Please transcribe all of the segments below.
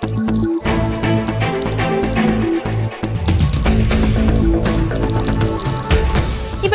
thank you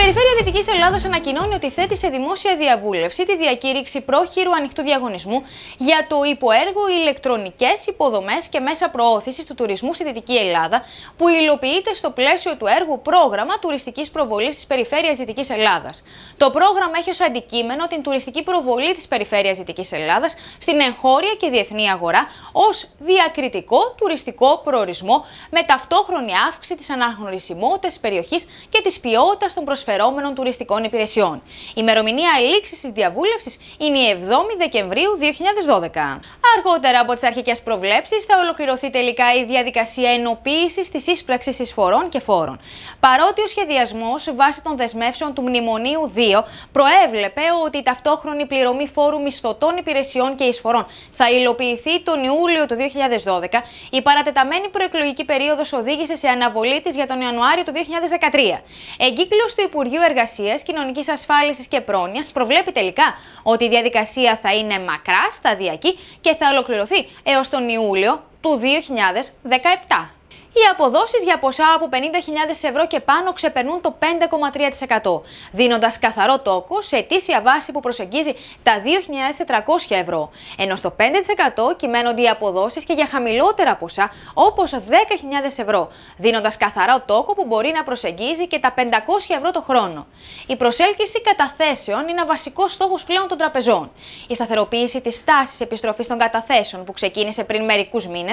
Η Περιφέρεια Δυτικής Ελλάδας ανακοινώνει ότι θέτει σε δημόσια διαβούλευση τη διακήρυξη πρόχειρου ανοιχτού διαγωνισμού για το υποέργο ηλεκτρονικές υποδομές και μέσα προώθησης του τουρισμού στη Δυτική Ελλάδα που υλοποιείται στο πλαίσιο του έργου πρόγραμμα τουριστικής προβολής της Περιφέρειας Δυτικής Ελλάδας. Το πρόγραμμα έχει ως αντικείμενο την τουριστική προβολή της Περιφέρειας Δυτικής Ελλάδας στην εγχώρια και διεθνή αγορά ως διακριτικό τουριστικό προορισμό με ταυτόχρονη αύξηση της αναγνωρισιμότητας της περιοχής και της ποιότητας των προσφερών τουριστικών υπηρεσιών. Η ημερομηνία λήξης της διαβούλευσης είναι η 7η Δεκεμβρίου 2012. Αργότερα από τις αρχικές προβλέψεις θα ολοκληρωθεί τελικά η διαδικασία ενοποίησης της ίσπραξης εισφορών και φόρων. Παρότι ο σχεδιασμός βάσει των δεσμεύσεων του Μνημονίου 2 προέβλεπε ότι η ταυτόχρονη πληρωμή φόρου μισθωτών υπηρεσιών και εισφορών θα υλοποιηθεί τον Ιούλιο του 2012, η παρατεταμένη προεκλογική περίοδος οδήγησε σε αναβολή της για τον Ιανουάριο του 2013. Εγκύκλος του Υπουργείου Υπουργείου Εργασίας, Κοινωνικής Ασφάλισης και Πρόνοιας προβλέπει τελικά ότι η διαδικασία θα είναι μακρά, σταδιακή και θα ολοκληρωθεί έως τον Ιούλιο του 2017. Οι αποδόσεις για ποσά από 50.000 ευρώ και πάνω ξεπερνούν το 5,3%, δίνοντας καθαρό τόκο σε αιτήσια βάση που προσεγγίζει τα 2.400 ευρώ, ενώ στο 5% κυμαίνονται οι αποδόσεις και για χαμηλότερα ποσά όπως 10.000 ευρώ, δίνοντας καθαρό τόκο που μπορεί να προσεγγίζει και τα 500 ευρώ το χρόνο. Η προσέλκυση καταθέσεων είναι βασικός στόχος πλέον των τραπεζών. Η σταθεροποίηση της τάσης επιστροφής των καταθέσεων που ξεκίνησε πριν μερικούς μήνες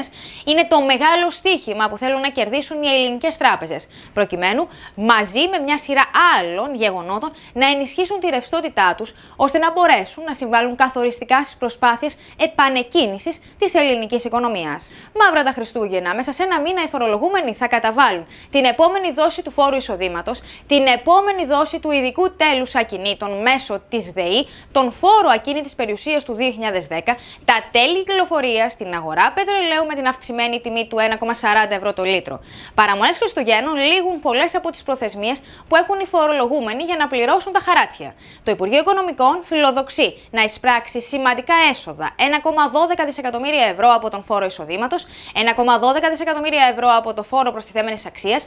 είναι το μεγάλο στίχημα που θέλουν να κερδίσουν οι ελληνικές τράπεζες, προκειμένου μαζί με μια σειρά άλλων γεγονότων να ενισχύσουν τη ρευστότητά τους ώστε να μπορέσουν να συμβάλλουν καθοριστικά στις προσπάθειες επανεκκίνησης της ελληνικής οικονομίας. Μαύρα τα Χριστούγεννα, μέσα σε ένα μήνα οι φορολογούμενοι θα καταβάλουν την επόμενη δόση του φόρου εισοδήματος, την επόμενη δόση του ειδικού τέλους ακινήτων μέσω της ΔΕΗ, τον φόρο ακίνητης περιουσίας του 2010, τα τέλη κυκλοφορίας στην αγορά πετρελαίου με την αυξημένη τιμή του 1,40 ευρώ το λίτρο. Παραμονές Χριστουγέννων λήγουν πολλές από τις προθεσμίες που έχουν οι φορολογούμενοι για να πληρώσουν τα χαράτσια. Το Υπουργείο Οικονομικών φιλοδοξεί να εισπράξει σημαντικά έσοδα 1,12 δισεκατομμύρια ευρώ από τον φόρο εισοδήματος, 1,12 δισεκατομμύρια ευρώ από το φόρο προστιθέμενης αξίας,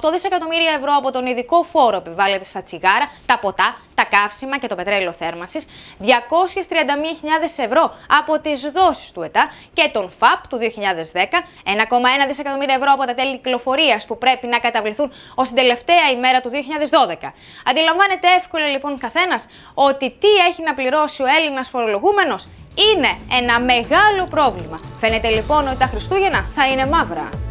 1,8 δισεκατομμύρια ευρώ από τον ειδικό φόρο επιβάλλεται στα τσιγάρα, τα ποτά, τα καύσιμα και το πετρέλαιο θέρμανσης, 231.000 ευρώ από τις δόσεις του ΕΤΑ και τον ΦΑΠ του 2010, 1,1 δισεκατομμύρια ευρώ από τα τέλη κυκλοφορίας που πρέπει να καταβληθούν ως την τελευταία ημέρα του 2012. Αντιλαμβάνεται εύκολα λοιπόν καθένας ότι τι έχει να πληρώσει ο Έλληνας φορολογούμενος είναι ένα μεγάλο πρόβλημα. Φαίνεται λοιπόν ότι τα Χριστούγεννα θα είναι μαύρα.